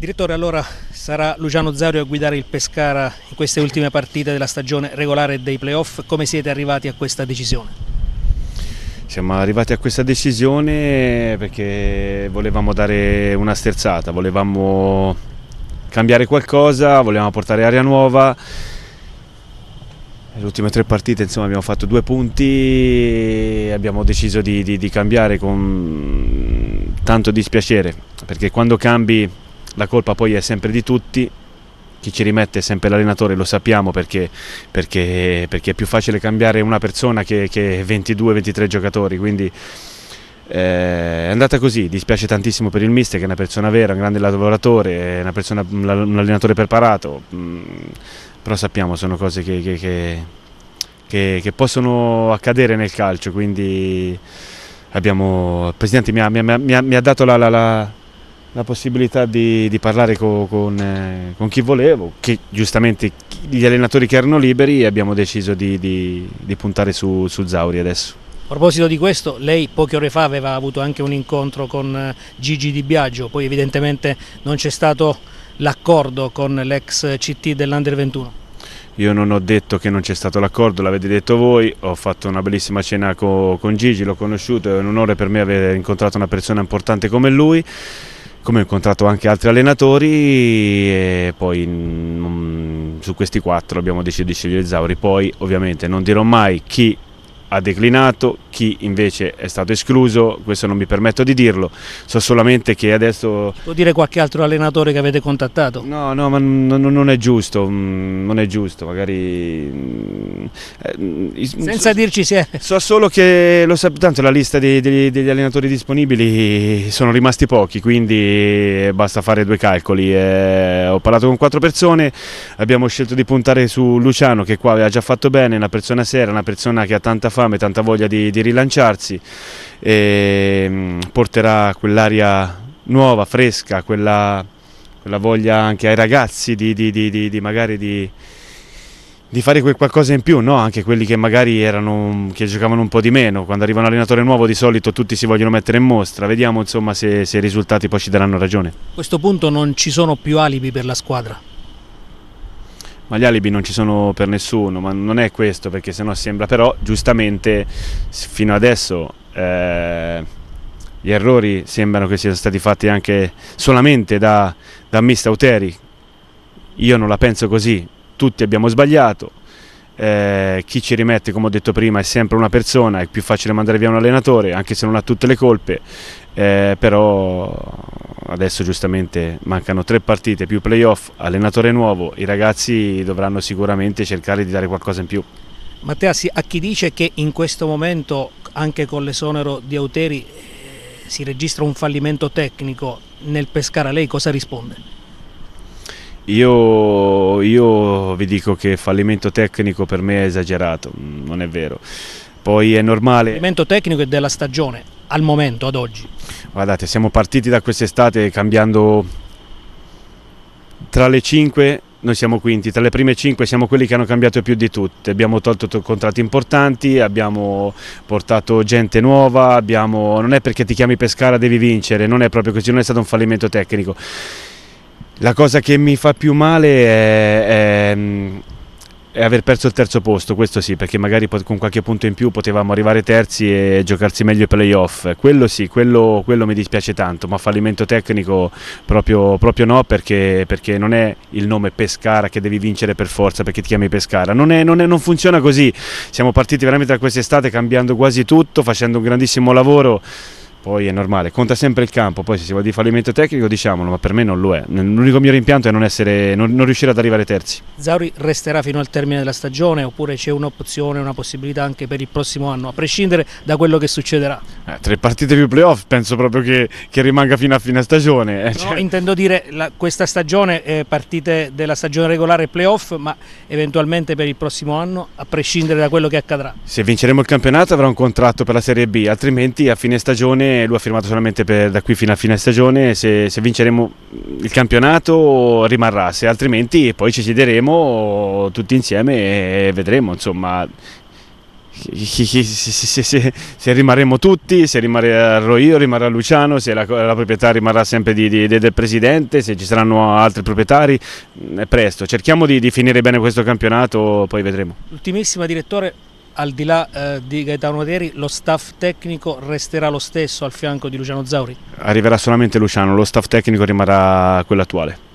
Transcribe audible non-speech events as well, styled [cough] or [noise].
Direttore, allora sarà Luciano Zario a guidare il Pescara in queste ultime partite della stagione regolare dei playoff. Come siete arrivati a questa decisione? Siamo arrivati a questa decisione perché volevamo dare una sterzata, volevamo cambiare qualcosa, volevamo portare aria nuova. Le ultime tre partite insomma, abbiamo fatto due punti e abbiamo deciso di, di, di cambiare con tanto dispiacere perché quando cambi la colpa poi è sempre di tutti, chi ci rimette è sempre l'allenatore, lo sappiamo perché, perché, perché è più facile cambiare una persona che, che 22-23 giocatori, quindi eh, è andata così, dispiace tantissimo per il mister che è una persona vera, un grande lavoratore, persona, un allenatore preparato, mm, però sappiamo sono cose che, che, che possono accadere nel calcio, quindi abbiamo, il Presidente mi ha, mi ha, mi ha dato la, la, la la possibilità di, di parlare con, con, eh, con, chi volevo, che giustamente gli allenatori che erano liberi e abbiamo deciso di, di, di puntare su, su Zauri adesso. A proposito di questo, lei poche ore fa aveva avuto anche un incontro con eh, Gigi Di Biagio, poi evidentemente non c'è stato l'accordo con l'ex CT dell'Under 21. Io non ho detto che non c'è stato l'accordo, l'avete detto voi, ho fatto una bellissima cena con, con Gigi, l'ho conosciuto, è un onore per me aver incontrato una persona importante come lui come ho incontrato anche altri allenatori e poi mh, mm, su questi quattro abbiamo deciso di scegliere Zauri, poi ovviamente non dirò mai chi ha declinato, chi invece è stato escluso, questo non mi permetto di dirlo, so solamente che adesso... Può dire qualche altro allenatore che avete contattato? No, no, ma non è giusto, mm, non è giusto, magari... Mm, eh, mm, Senza so, dirci se... [laughs] So solo che, lo sa, tanto la lista degli, degli, degli allenatori disponibili sono rimasti pochi, quindi basta fare due calcoli. Eh, ho parlato con quattro persone, abbiamo scelto di puntare su Luciano che qua aveva già fatto bene, una persona seria, una persona che ha tanta fame, tanta voglia di, di rilanciarsi e ehm, porterà quell'aria nuova, fresca, quella, quella, voglia anche ai ragazzi di, di, di, di magari di, di fare quel qualcosa in più, no? anche quelli che magari erano, che giocavano un po' di meno, quando arriva un allenatore nuovo di solito tutti si vogliono mettere in mostra, vediamo insomma se, se i risultati poi ci daranno ragione. A questo punto non ci sono più alibi per la squadra? ma gli alibi non ci sono per nessuno, ma non è questo perché sennò sembra però giustamente fino adesso eh, gli errori sembrano che siano stati fatti anche solamente da, da Uteri. io non la penso così, tutti abbiamo sbagliato, eh, chi ci rimette, come ho detto prima, è sempre una persona, è più facile mandare via un allenatore, anche se non ha tutte le colpe, eh, però adesso giustamente mancano tre partite più playoff, allenatore nuovo, i ragazzi dovranno sicuramente cercare di dare qualcosa in più. Matteo, a chi dice che in questo momento anche con l'esonero di Auteri eh, si registra un fallimento tecnico nel Pescara, lei cosa risponde? Io, io, vi dico che fallimento tecnico per me è esagerato, non è vero. Poi è normale. Fallimento tecnico è della stagione, al momento, ad oggi. Guardate, siamo partiti da quest'estate cambiando tra le 5 noi siamo quinti, tra le prime cinque siamo quelli che hanno cambiato più di tutte, abbiamo tolto contratti importanti, abbiamo portato gente nuova, abbiamo... non è perché ti chiami Pescara devi vincere, non è proprio così, non è stato un fallimento tecnico. La cosa che mi fa più male è, è e aver perso il terzo posto, questo sì, perché magari con qualche punto in più potevamo arrivare terzi e giocarsi meglio i playoff. Quello sì, quello, quello, mi dispiace tanto, ma fallimento tecnico proprio, proprio no, perché, perché, non è il nome Pescara che devi vincere per forza perché ti chiami Pescara. Non, è, non, è, non funziona così. Siamo partiti veramente da quest'estate cambiando quasi tutto, facendo un grandissimo lavoro poi è normale, conta sempre il campo, poi se si vuole di fallimento tecnico diciamolo, ma per me non lo è. L'unico mio rimpianto è non, essere, non, non riuscire ad arrivare terzi. Zauri resterà fino al termine della stagione oppure c'è un'opzione, una possibilità anche per il prossimo anno, a prescindere da quello che succederà? Eh, tre partite più playoff penso proprio che, che, rimanga fino a fine stagione. Eh, cioè... no, intendo dire la, questa stagione, eh, partite della stagione regolare playoff, ma eventualmente per il prossimo anno, a prescindere da quello che accadrà. Se vinceremo il campionato avrà un contratto per la Serie B, altrimenti a fine stagione lui ha firmato solamente per, da qui fino a fine stagione, se, se, vinceremo il campionato rimarrà, se altrimenti poi ci siederemo tutti insieme e vedremo insomma se, se, se rimarremo tutti, se rimarrò io, rimarrà Luciano, se la, la proprietà rimarrà sempre di, di, del presidente, se ci saranno altri proprietari, è presto, cerchiamo di, di finire bene questo campionato, poi vedremo. Ultimissima direttore, al di là eh, di Gaetano Materi lo staff tecnico resterà lo stesso al fianco di Luciano Zauri? Arriverà solamente Luciano, lo staff tecnico rimarrà quello attuale.